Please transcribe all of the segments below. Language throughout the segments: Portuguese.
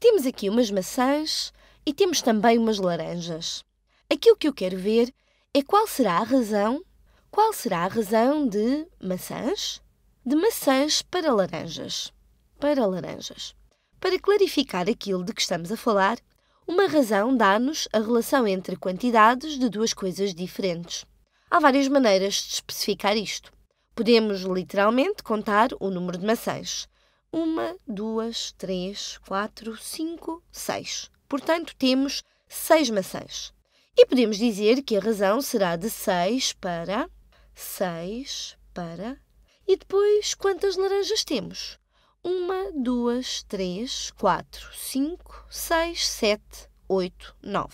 Temos aqui umas maçãs e temos também umas laranjas. Aquilo que eu quero ver é qual será a razão, qual será a razão de maçãs, de maçãs para laranjas, para laranjas. Para clarificar aquilo de que estamos a falar, uma razão dá-nos a relação entre quantidades de duas coisas diferentes. Há várias maneiras de especificar isto. Podemos literalmente contar o número de maçãs, uma, duas, três, quatro, cinco, seis. Portanto, temos seis maçãs. E podemos dizer que a razão será de 6 para 6 para. E depois quantas laranjas temos? 1, 2, 3, 4, 5, 6, 7, 8, 9.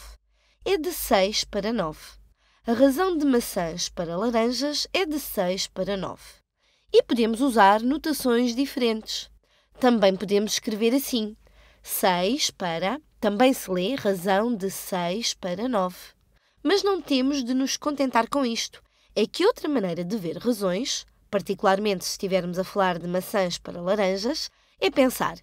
É de 6 para 9. A razão de maçãs para laranjas é de 6 para 9. E podemos usar notações diferentes. Também podemos escrever assim: 6 para. Também se lê razão de 6 para 9. Mas não temos de nos contentar com isto. É que outra maneira de ver razões, particularmente se estivermos a falar de maçãs para laranjas, é pensar: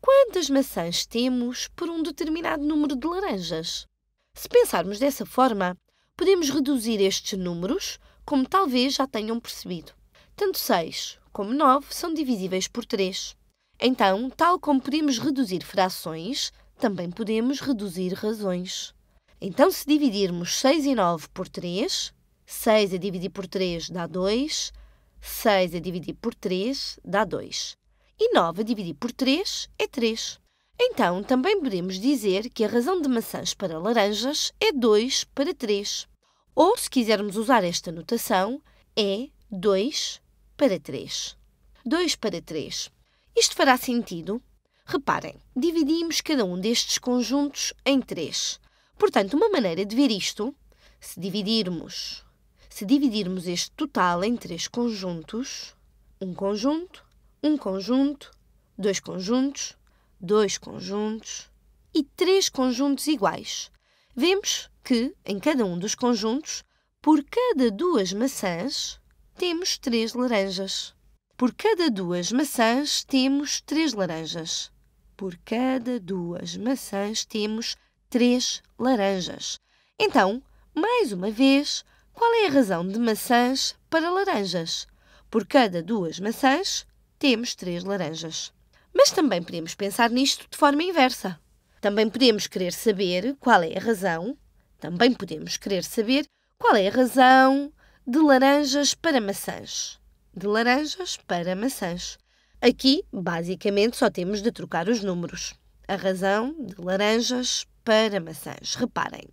quantas maçãs temos por um determinado número de laranjas? Se pensarmos dessa forma, podemos reduzir estes números, como talvez já tenham percebido. Tanto 6 como 9 são divisíveis por 3. Então, tal como podemos reduzir frações, também podemos reduzir razões. Então, se dividirmos 6 e 9 por 3, 6 a dividir por 3 dá 2, 6 a dividir por 3 dá 2. E 9 a dividir por 3 é 3. Então, também podemos dizer que a razão de maçãs para laranjas é 2 para 3. Ou, se quisermos usar esta notação, é 2 para 3. 2 para 3. Isto fará sentido? Reparem, dividimos cada um destes conjuntos em três. Portanto, uma maneira de ver isto, se dividirmos, se dividirmos este total em três conjuntos, um conjunto, um conjunto, dois conjuntos, dois conjuntos e três conjuntos iguais. Vemos que, em cada um dos conjuntos, por cada duas maçãs, temos três laranjas. Por cada duas maçãs temos três laranjas. Por cada duas maçãs temos três laranjas. Então, mais uma vez, qual é a razão de maçãs para laranjas? Por cada duas maçãs temos três laranjas. Mas também podemos pensar nisto de forma inversa. Também podemos querer saber qual é a razão, também podemos querer saber qual é a razão de laranjas para maçãs de laranjas para maçãs. Aqui, basicamente, só temos de trocar os números. A razão de laranjas para maçãs. Reparem.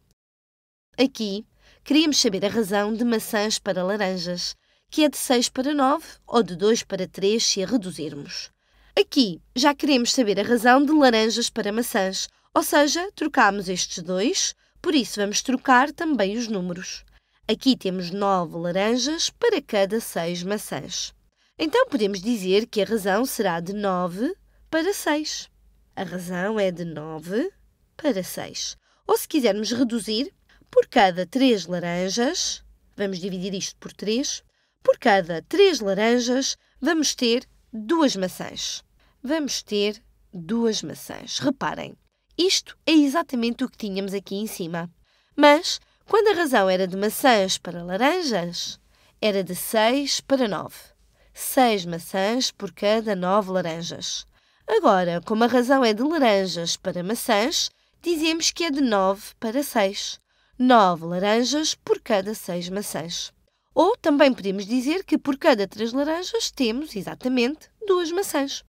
Aqui, queríamos saber a razão de maçãs para laranjas, que é de 6 para 9 ou de 2 para 3 se a reduzirmos. Aqui, já queremos saber a razão de laranjas para maçãs, ou seja, trocámos estes dois, por isso vamos trocar também os números. Aqui temos 9 laranjas para cada 6 maçãs. Então podemos dizer que a razão será de 9 para 6. A razão é de 9 para 6. Ou se quisermos reduzir, por cada 3 laranjas, vamos dividir isto por 3, por cada 3 laranjas vamos ter 2 maçãs. Vamos ter 2 maçãs. Reparem, isto é exatamente o que tínhamos aqui em cima. Mas quando a razão era de maçãs para laranjas, era de 6 para 9. 6 maçãs por cada 9 laranjas. Agora, como a razão é de laranjas para maçãs, dizemos que é de 9 para 6. 9 laranjas por cada 6 maçãs. Ou também podemos dizer que por cada 3 laranjas temos, exatamente, 2 maçãs.